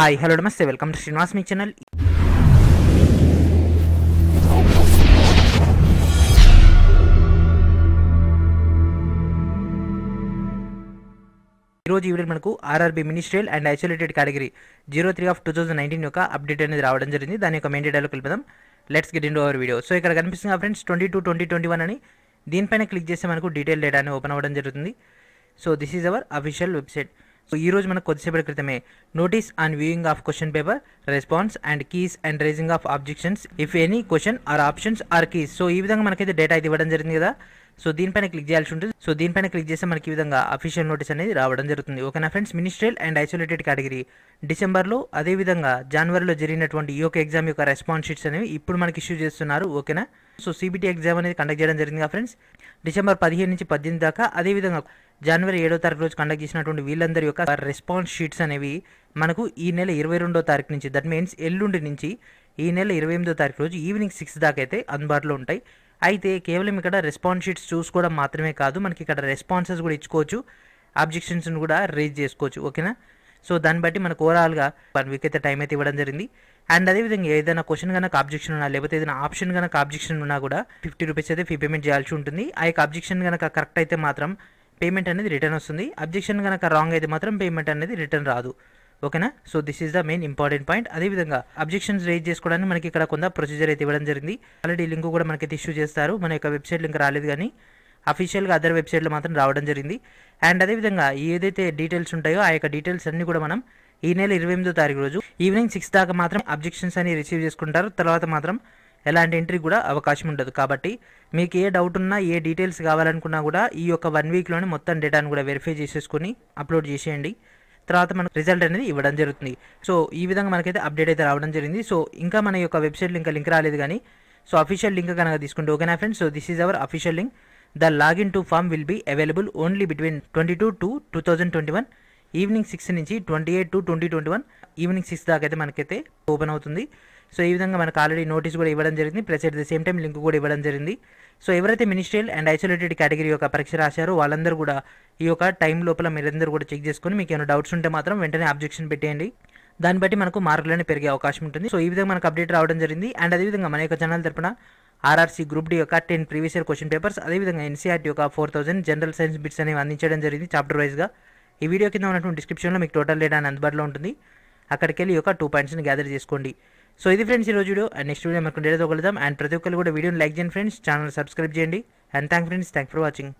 hi hello నమస్తే welcome to Srinivas మీ channel ఈరోజు ఈవిడ మనకు RRB ministerial and isolated category zero three of two thousand nineteen యొక్క అప్డేట్ అనేది రావడం జరిగింది దాని యొక్క మెయిన్ డేటాలో కలిపిదాం let's get in our video so ఇక్కడ కనిపిస్తుంది friends twenty two twenty twenty one అని దీనిపైన క్లిక్ చేస్తే మనకు డీటెయిల్ డేటా అని ఓపెన్ అవ్వడం జరుగుతుంది so this is our official website so రోజు మనకు కొద్దిసేపటి క్రితమే notice and viewing of question paper response and keys and raising of objections if any question or options or keys so ఈ విధంగా మనకైతే డేటా ఇవ్వడం జరిగింది కదా సో దీనిపైన క్లిక్ చేయాల్సి ఉంటుంది సో దీనిపైన క్లిక్ చేస్తే మనకి ఈ విధంగా అఫీషియల్ నోటీస్ అనేది రావడం జరుగుతుంది ఓకేనా friends ministerial and isolated category డిసెంబర్లో అదేవిధంగా జనవరిలో జరిగినటువంటి ఈ యొక్క ఎగ్జామ్ యొక్క రెస్పాన్స్ షీట్స్ అనేవి ఇప్పుడు మనకి ఇష్యూ చేస్తున్నారు ఓకేనా సో సిబిటీ ఎగ్జామ్ అనేది కండక్ట్ చేయడం జరిగింది ఫ్రెండ్స్ డిసెంబర్ పదిహేను నుంచి పద్దెనిమిది దాకా అదేవిధంగా జనవరి ఏడో తారీఖు రోజు కండక్ట్ చేసినటువంటి వీళ్ళందరి యొక్క రెస్పాన్స్ షీట్స్ అనేవి మనకు ఈ నెల ఇరవై రెండో తారీఖు నుంచి దట్ మీన్స్ ఎల్లుండి నుంచి ఈ నెల ఇరవై ఎనిమిదో తారీఖు రోజు ఈవినింగ్ సిక్స్ దాకా అయితే అందుబాటులో ఉంటాయి అయితే కేవలం ఇక్కడ రెస్పాన్స్ షీట్స్ చూసుకోవడం మాత్రమే కాదు మనకి ఇక్కడ రెస్పాన్సెస్ కూడా ఇచ్చుకోవచ్చు అబ్జెక్షన్స్ని కూడా రేజ్ చేసుకోవచ్చు ఓకేనా సో దాన్ని బట్టి మనకు ఓవరాల్గా వన్ వీక్ అయితే టైం అయితే ఇవ్వడం జరిగింది అండ్ అదేవిధంగా ఏదైనా క్వశ్చన్ కనుక ఆబ్జెక్షన్ ఉన్నా లేకపోతే ఏదైనా ఆప్షన్ కనుక ఆబ్జెక్షన్ ఉన్నా కూడా ఫిఫ్టీ రూపీస్ అయితే ఫీ పేమెంట్ చేయాల్సి ఉంటుంది ఆ యొక్క అబ్జెక్షన్ కనుక కరెక్ట్ అయితే మాత్రం పేమెంట్ అనేది రిటర్న్ వస్తుంది అబ్జెక్షన్ కనుక రాంగ్ అయితే మాత్రం పేమెంట్ అనేది రిటర్న్ రాదు ఓకేనా so this is the main important point అదేవిధంగా అబ్జెక్షన్స్ రేజ్ చేసుకోవడానికి మనకి ఇక్కడ కొంత ప్రొసీజర్ అయితే ఇవ్వడం జరిగింది ఆల్రెడీ లింక్ కూడా మనకైతే ఇష్యూ చేస్తారు మన యొక్క వెబ్సైట్ లింక్ రాలేదు కానీ అఫీషియల్గా అదర్ వెబ్సైట్లో మాత్రం రావడం జరిగింది అండ్ అదేవిధంగా ఏదైతే డీటెయిల్స్ ఉంటాయో ఆ యొక్క డీటెయిల్స్ అన్నీ కూడా మనం ఈ నెల ఇరవై ఎనిమిదో తారీఖు రోజు ఈవినింగ్ సిక్స్ దాకా మాత్రం అబ్జెక్షన్స్ అని రిసీవ్ చేసుకుంటారు తర్వాత మాత్రం ఎలాంటి ఎంట్రీ కూడా అవకాశం ఉండదు కాబట్టి మీకు ఏ డౌట్ ఉన్నా ఏ డీటెయిల్స్ కావాలనుకున్నా కూడా ఈ యొక్క వన్ వీక్లోనే మొత్తం డేటాను కూడా వెరిఫై చేసేసుకుని అప్లోడ్ చేసేయండి తర్వాత మనకు రిజల్ట్ అనేది ఇవ్వడం జరుగుతుంది సో ఈ విధంగా మనకైతే అప్డేట్ అయితే రావడం జరిగింది సో ఇంకా మన యొక్క వెబ్సైట్ ఇంకా లింక్ రాలేదు కానీ సో అఫీషియల్ లింక్ కనుక తీసుకుంటే ఓకేనా friends so this is our official link the login to form will be available only between twenty two to two thousand twenty one evening six నుంచి twenty eight to twenty twenty one evening six దాకా అయితే మనకైతే open అవుతుంది so ఈ విధంగా మనకు already notice కూడా ఇవ్వడం జరిగింది plus at the same time link కూడా ఇవ్వడం జరిగింది సో ఎవరైతే మినిస్ట్రియల్ అండ్ ఐసోలేటెడ్ కేటగిరీ యొక్క పరీక్ష రాశారో వాళ్ళందరూ కూడా ఈ యొక్క టైం లోపల మీరందరూ కూడా చెక్ చేసుకొని మీకు ఏమైనా డౌట్స్ ఉంటే మాత్రం వెంటనే అబ్జెక్షన్ పెట్టేయండి దాన్ని బట్టి మనకు మార్కులనే పెరిగే అవకాశం ఉంటుంది సో ఈ విధంగా మనకు అప్డేట్ రావడం జరిగింది అండ్ అదేవిధంగా మన యొక్క ఛానల్ తరపున ఆర్ఆర్సీ గ్రూప్ డి యొక్క ten previous year question papers అదేవిధంగా ఎన్సీఆర్టీ e యొక్క four thousand general science bits అనేవి అందించడం జరిగింది చాప్టర్ వైజ్గా ఈ వీడియో కింద ఉన్నటువంటి డిస్క్రిప్షన్లో మీకు టోటల్ డేటా అందుబాటులో ఉంటుంది అక్కడికి వెళ్ళి ఒక టూ పాయింట్స్ని గ్యాదర్ చేసుకోండి సో ఇది ఫ్రెండ్స్ ఈ రోజు వీడియో అండ్ నెక్స్ట్ వీడియో మనకు డేటా తోగలుగుదాం అండ్ ప్రతి ఒక్కరు కూడా వీడియోని లైక్ చేయండి ఫ్రెండ్స్ ఛానల్ సబ్స్క్రైబ్ చేయండి and thank friends thank for watching